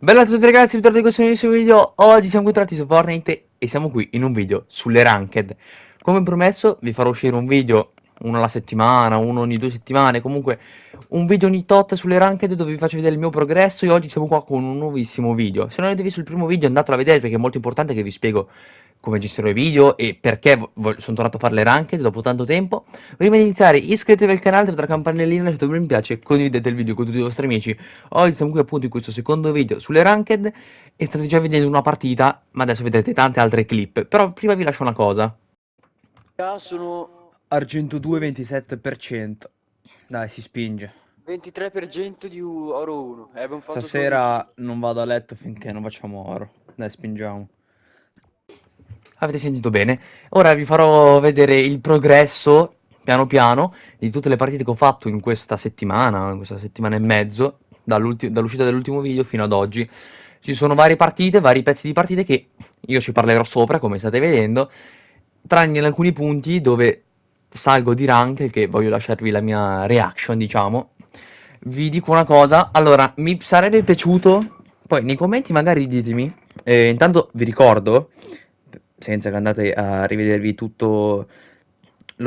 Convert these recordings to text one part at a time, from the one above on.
Bella a tutti ragazzi, bentornati in questo nuovo video Oggi siamo incontrati su Fortnite e siamo qui in un video sulle Ranked Come promesso vi farò uscire un video uno alla settimana, uno ogni due settimane Comunque un video ogni tot sulle Ranked dove vi faccio vedere il mio progresso E oggi siamo qua con un nuovissimo video Se non avete visto il primo video andatelo a vedere perché è molto importante che vi spiego come gestirò i video e perché sono tornato a fare le ranked dopo tanto tempo. Prima di iniziare iscrivetevi al canale, attivate la campanellina, lasciate un mi piace e condividete il video con tutti i vostri amici. Oggi siamo qui appunto in questo secondo video sulle ranked e state già vedendo una partita, ma adesso vedrete tante altre clip. Però prima vi lascio una cosa. Sono argento 2 27%. Dai, si spinge. 23% di oro 1. Eh, Stasera non vado a letto finché non facciamo oro. Dai, spingiamo. Avete sentito bene? Ora vi farò vedere il progresso piano piano di tutte le partite che ho fatto in questa settimana, in questa settimana e mezzo, dall'uscita dell'ultimo video fino ad oggi. Ci sono varie partite, vari pezzi di partite che io ci parlerò sopra, come state vedendo, tranne in alcuni punti dove salgo di rank, che voglio lasciarvi la mia reaction, diciamo. Vi dico una cosa, allora, mi sarebbe piaciuto, poi nei commenti magari ditemi, eh, intanto vi ricordo senza che andate a rivedervi tutto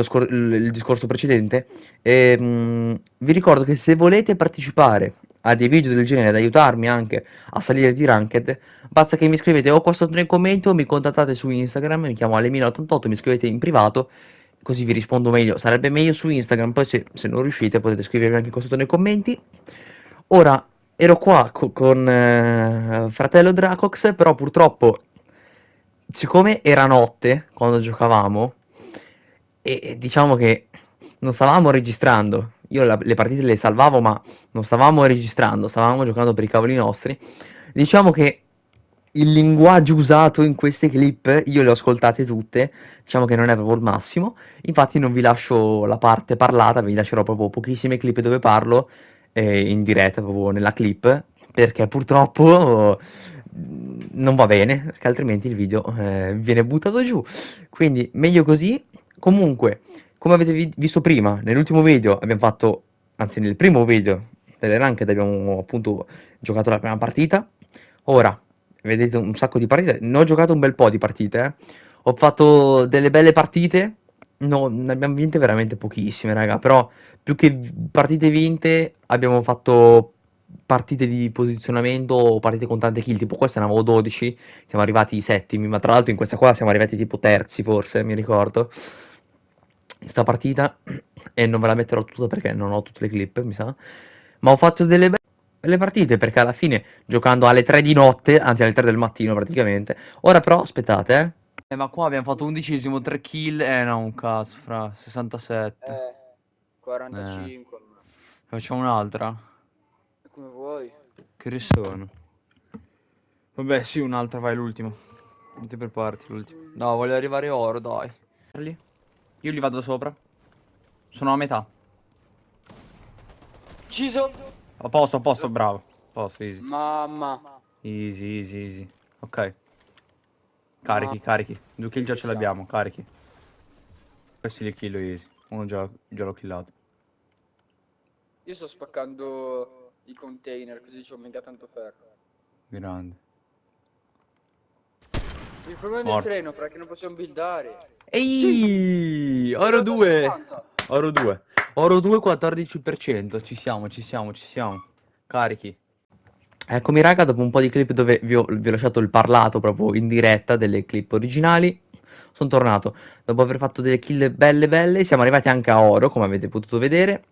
scor- il discorso precedente, ehm, vi ricordo che se volete partecipare a dei video del genere ed aiutarmi anche a salire di ranked, basta che mi scrivete o qua sotto nei commenti o mi contattate su Instagram, mi chiamo Alemino88, mi scrivete in privato, così vi rispondo meglio. Sarebbe meglio su Instagram, poi se, se non riuscite potete scrivermi anche qua sotto nei commenti. Ora, ero qua co- con eh, fratello Dracox, però purtroppo siccome era notte quando giocavamo, e, diciamo che non stavamo registrando, io la, le partite le salvavo, ma non stavamo registrando, stavamo giocando per i cavoli nostri. Diciamo che il linguaggio usato in queste clip, io le ho ascoltate tutte, diciamo che non è proprio il massimo, infatti non vi lascio la parte parlata, vi lascerò proprio pochissime clip dove parlo eh, in diretta, proprio nella clip, perché purtroppo non va bene perché altrimenti il video eh, viene buttato giù quindi meglio così comunque come avete vi- visto prima nell'ultimo video abbiamo fatto anzi nel primo video delle ranked abbiamo appunto giocato la prima partita ora vedete un sacco di partite ne ho giocato un bel po' di partite eh. ho fatto delle belle partite No, ne abbiamo vinte veramente pochissime, raga. Però più che partite vinte, abbiamo fatto partite di posizionamento o partite con tante kill, tipo questa ne avevo 12, siamo arrivati i settimi, ma tra l'altro in questa qua siamo arrivati tipo terzi forse, mi ricordo. Questa partita, e non ve la metterò tutta perché non ho tutte le clip, mi sa, ma ho fatto delle belle le partite perché alla fine giocando alle 3 di notte, anzi alle 3 del mattino praticamente. Ora però aspettate, eh. Eh, ma qua abbiamo fatto undicesimo, 3 kill, eh no, un cazzo, fra 67. Eh, 45. Eh. Facciamo un'altra. Che rissano. Vabbè, sì, un'altra, vai, l'ultimo. Non ti parti, l'ultimo. No, voglio arrivare oro, dai. Io li vado sopra. Sono a metà. Ucciso. A posto, a posto, bravo. A posto, easy. Mamma. Easy, easy, easy. Ok. Carichi, Mamma. carichi. Due kill già ce l'abbiamo, carichi. Questi li kill easy. Uno già, già l'ho killato. Io sto spaccando i container, così ci ho mega tanto ferro. Grande. Il problema Morto. il treno, fra che non possiamo buildare. Ehi, sì. oro 2. Oro 2. Oro 2 14%, ci siamo, ci siamo, ci siamo. Carichi. Eccomi raga, dopo un po' di clip dove vi ho, vi ho lasciato il parlato proprio in diretta delle clip originali, sono tornato. Dopo aver fatto delle kill belle belle, siamo arrivati anche a oro, come avete potuto vedere,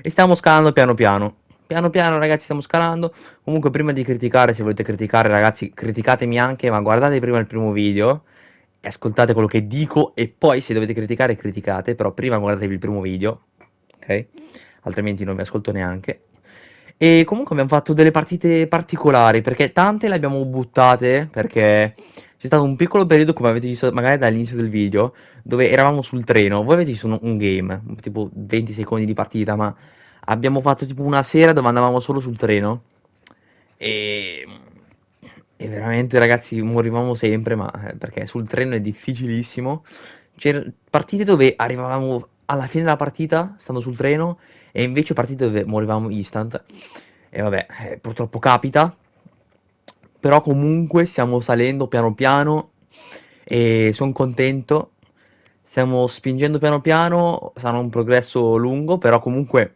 e stiamo scalando piano piano. Piano piano ragazzi stiamo scalando Comunque prima di criticare se volete criticare ragazzi criticatemi anche Ma guardate prima il primo video E ascoltate quello che dico E poi se dovete criticare criticate Però prima guardatevi il primo video Ok? Altrimenti non vi ascolto neanche E comunque abbiamo fatto delle partite particolari Perché tante le abbiamo buttate Perché c'è stato un piccolo periodo, come avete visto magari dall'inizio del video, dove eravamo sul treno. Voi avete visto un, un game, tipo 20 secondi di partita, ma abbiamo fatto tipo una sera dove andavamo solo sul treno e, e veramente ragazzi morivamo sempre, ma eh, perché sul treno è difficilissimo. C'erano partite dove arrivavamo alla fine della partita, stando sul treno, e invece partite dove morivamo instant. E vabbè, eh, purtroppo capita. Però comunque stiamo salendo piano piano e sono contento. Stiamo spingendo piano piano, sarà un progresso lungo, però comunque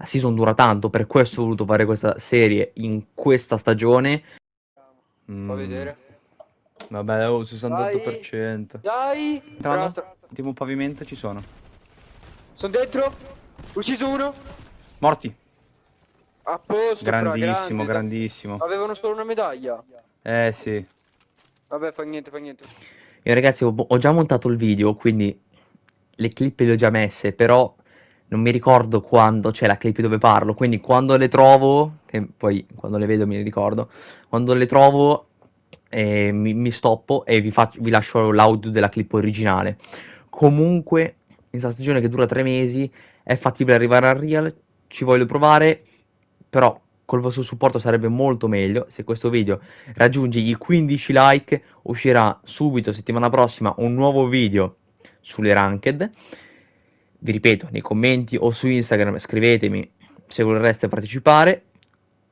la season dura tanto, per questo ho voluto fare questa serie in questa stagione. Mm. Fa vedere. Vabbè, oh, 68%. Dai! Dai! Tra l'ultimo pavimento ci sono. Sono dentro! Ucciso uno! Morti! A posto, grandissimo, fra, grandissimo. Avevano solo una medaglia. Eh sì. Vabbè, fa niente, fa niente. Io ragazzi ho, ho già montato il video, quindi le clip le ho già messe, però non mi ricordo quando c'è la clip dove parlo, quindi quando le trovo, che poi quando le vedo mi ricordo, quando le trovo eh, mi, mi, stoppo e vi, faccio, vi lascio l'audio della clip originale. Comunque, in questa stagione che dura tre mesi, è fattibile arrivare al Real, ci voglio provare, però col vostro supporto sarebbe molto meglio se questo video raggiunge i 15 like uscirà subito settimana prossima un nuovo video sulle ranked vi ripeto, nei commenti o su Instagram scrivetemi se vorreste partecipare.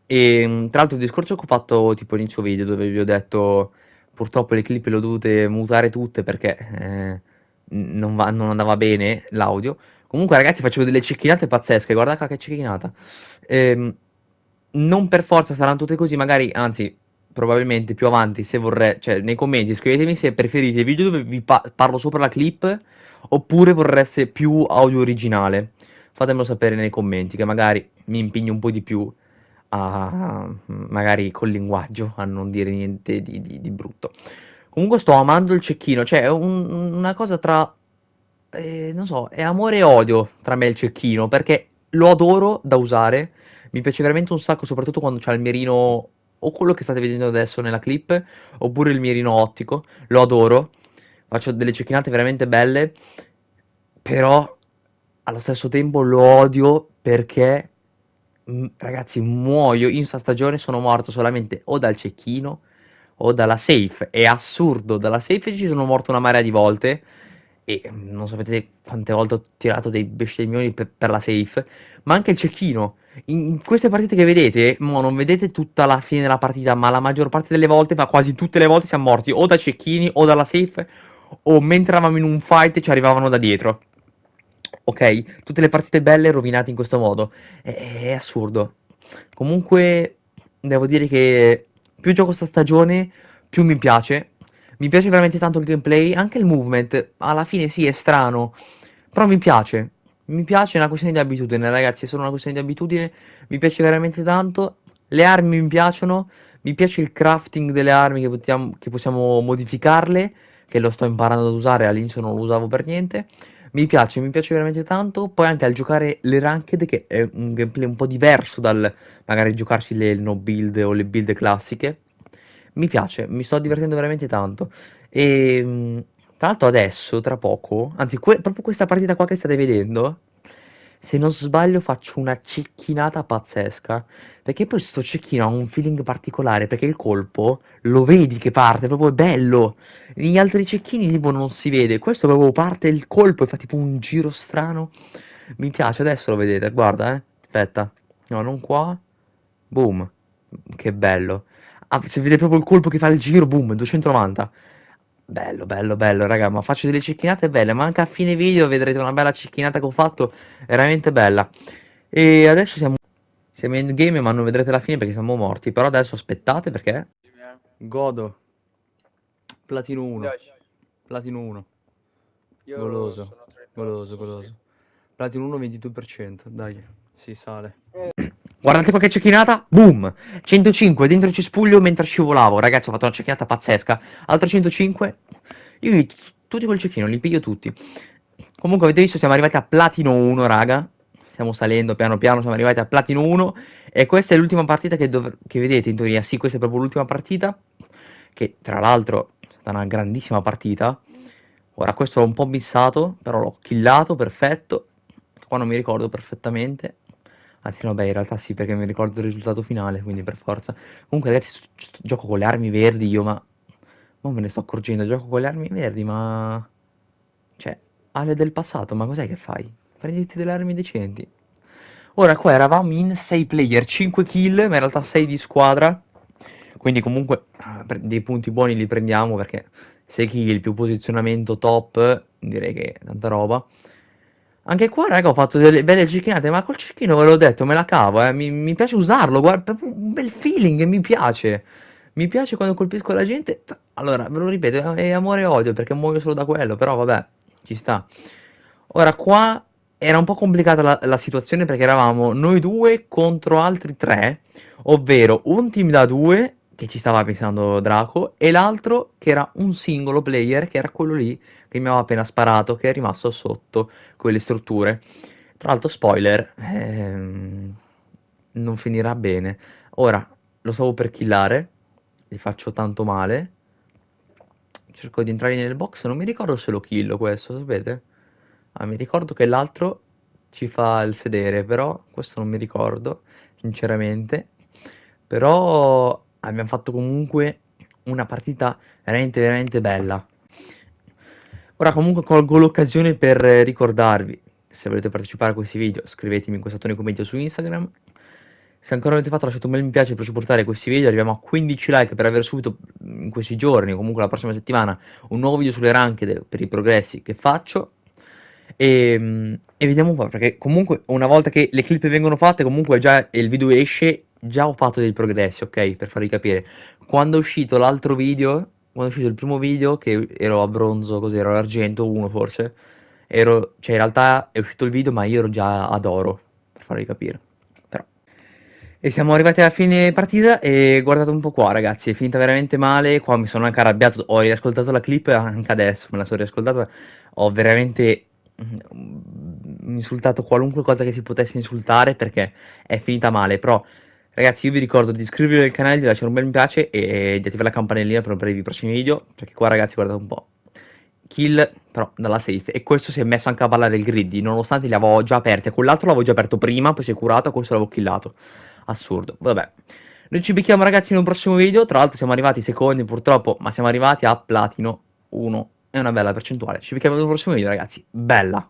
E ehm, tra l'altro il discorso che ho fatto tipo all'inizio video dove vi ho detto purtroppo le clip le ho dovute mutare tutte perché eh, non, va, non, andava bene l'audio. Comunque ragazzi facevo delle cecchinate pazzesche, guarda qua che cecchinata. Ehm, non per forza saranno tutte così, magari anzi probabilmente più avanti se vorrei, cioè nei commenti scrivetemi se preferite video dove vi pa- parlo sopra la clip oppure vorreste più audio originale? Fatemelo sapere nei commenti che magari mi impegno un po' di più a, magari col linguaggio a non dire niente di, di, di brutto. Comunque sto amando il cecchino, cioè è un, una cosa tra, eh, non so, è amore e odio tra me e il cecchino, perché lo adoro da usare, mi piace veramente un sacco, soprattutto quando c'ha il mirino o quello che state vedendo adesso nella clip, oppure il mirino ottico, lo adoro faccio delle cecchinate veramente belle, però allo stesso tempo lo odio perché, mm, ragazzi, muoio. In sta stagione sono morto solamente o dal cecchino o dalla safe. È assurdo, dalla safe ci sono morto una marea di volte. E mm, non sapete quante volte ho tirato dei bestemmioni per, per la safe, ma anche il cecchino. In queste partite che vedete, mo non vedete tutta la fine della partita, ma la maggior parte delle volte, ma quasi tutte le volte siamo morti o da cecchini o dalla safe o mentre eravamo in un fight ci arrivavano da dietro. Ok? Tutte le partite belle rovinate in questo modo. È, è assurdo. Comunque, devo dire che più gioco sta stagione, più mi piace. Mi piace veramente tanto il gameplay, anche il movement. Alla fine sì, è strano, però mi piace. Mi piace, è una questione di abitudine, ragazzi, è solo una questione di abitudine. Mi piace veramente tanto. Le armi mi piacciono, mi piace il crafting delle armi che, potiamo, che possiamo modificarle che lo sto imparando ad usare, all'inizio non lo usavo per niente. Mi piace, mi piace veramente tanto. Poi anche al giocare le ranked, che è un gameplay un po' diverso dal magari giocarsi le no build o le build classiche. Mi piace, mi sto divertendo veramente tanto. E mm, tra l'altro adesso, tra poco, anzi que- proprio questa partita qua che state vedendo, se non sbaglio faccio una cecchinata pazzesca, perché poi sto cecchino ha un feeling particolare, perché il colpo lo vedi che parte, proprio bello. negli altri cecchini tipo non si vede, questo proprio parte il colpo e fa tipo un giro strano. Mi piace, adesso lo vedete, guarda, eh. Aspetta. No, non qua. Boom. Che bello. Ah, se vede proprio il colpo che fa il giro, boom, 290. Bello, bello, bello, raga, ma faccio delle cecchinate belle, ma anche a fine video vedrete una bella cecchinata che ho fatto, veramente bella. E adesso siamo, siamo in game, ma non vedrete la fine perché siamo morti, però adesso aspettate perché... Godo. Platino 1. Platino 1. goloso, goloso, goloso. Platino 1 22%, dai, si sale. Eh. Guardate qua che cecchinata, boom! 105 dentro il cespuglio mentre scivolavo, ragazzi ho fatto una cecchinata pazzesca. Altro 105, io li, tutti col cecchino, li piglio tutti. Comunque avete visto siamo arrivati a platino 1 raga, stiamo salendo piano piano, siamo arrivati a platino 1 e questa è l'ultima partita che, che vedete in teoria, sì questa è proprio l'ultima partita, che tra l'altro è stata una grandissima partita. Ora questo l'ho un po' missato, però l'ho killato, perfetto, qua non mi ricordo perfettamente. Anzi no, beh, in realtà sì, perché mi ricordo il risultato finale, quindi per forza. Comunque ragazzi, sto, sto, gioco con le armi verdi io, ma... Non me ne sto accorgendo, gioco con le armi verdi, ma... Cioè, Ale del passato, ma cos'è che fai? Prenditi delle armi decenti. Ora qua eravamo in 6 player, 5 kill, ma in realtà 6 di squadra. Quindi comunque dei punti buoni li prendiamo perché 6 kill più posizionamento top, direi che è tanta roba. Anche qua, raga, ho fatto delle belle cecchinate, ma col cecchino ve l'ho detto, me la cavo, eh. mi, mi, piace usarlo, guarda, un bel feeling, mi piace. Mi piace quando colpisco la gente. Allora, ve lo ripeto, è amore e odio, perché muoio solo da quello, però vabbè, ci sta. Ora, qua era un po' complicata la, la situazione perché eravamo noi due contro altri tre, ovvero un team da due che ci stava pensando Draco, e l'altro che era un singolo player, che era quello lì che mi aveva appena sparato, che è rimasto sotto quelle strutture. Tra l'altro, spoiler, ehm, non finirà bene. Ora, lo stavo per killare, gli faccio tanto male. Cerco di entrare nel box, non mi ricordo se lo killo questo, sapete? Ah, mi ricordo che l'altro ci fa il sedere, però questo non mi ricordo, sinceramente. Però abbiamo fatto comunque una partita veramente veramente bella. Ora comunque colgo l'occasione per ricordarvi, se volete partecipare a questi video, scrivetemi in questo tono di commento su Instagram. Se ancora non avete fatto lasciate un bel mi piace per supportare questi video, arriviamo a 15 like per aver subito mm, in questi giorni, o comunque la prossima settimana, un nuovo video sulle ranche per i progressi che faccio. E, ehm, e, vediamo un po', perché comunque una volta che le clip vengono fatte, comunque già il video esce già ho fatto dei progressi, ok? Per farvi capire. Quando è uscito l'altro video, quando è uscito il primo video, che ero a bronzo, così ero argento, uno forse, ero, cioè in realtà è uscito il video ma io ero già ad oro, per farvi capire. Però. E siamo arrivati alla fine partita e guardate un po' qua ragazzi, è finita veramente male, qua mi sono anche arrabbiato, ho riascoltato la clip anche adesso, me la sono riascoltata, ho veramente mm, insultato qualunque cosa che si potesse insultare perché è finita male, però Ragazzi, io vi ricordo di iscrivervi al canale, di lasciare un bel mi piace e di attivare la campanellina per non perdere i prossimi video, perché qua ragazzi guardate un po'. Kill, però, dalla safe. E questo si è messo anche a ballare il griddy, nonostante li avevo già aperti. Quell'altro l'avevo già aperto prima, poi si è curato, questo l'avevo killato. Assurdo, vabbè. Noi ci becchiamo ragazzi in un prossimo video, tra l'altro siamo arrivati secondi purtroppo, ma siamo arrivati a platino 1. È una bella percentuale. Ci becchiamo in un prossimo video ragazzi, bella!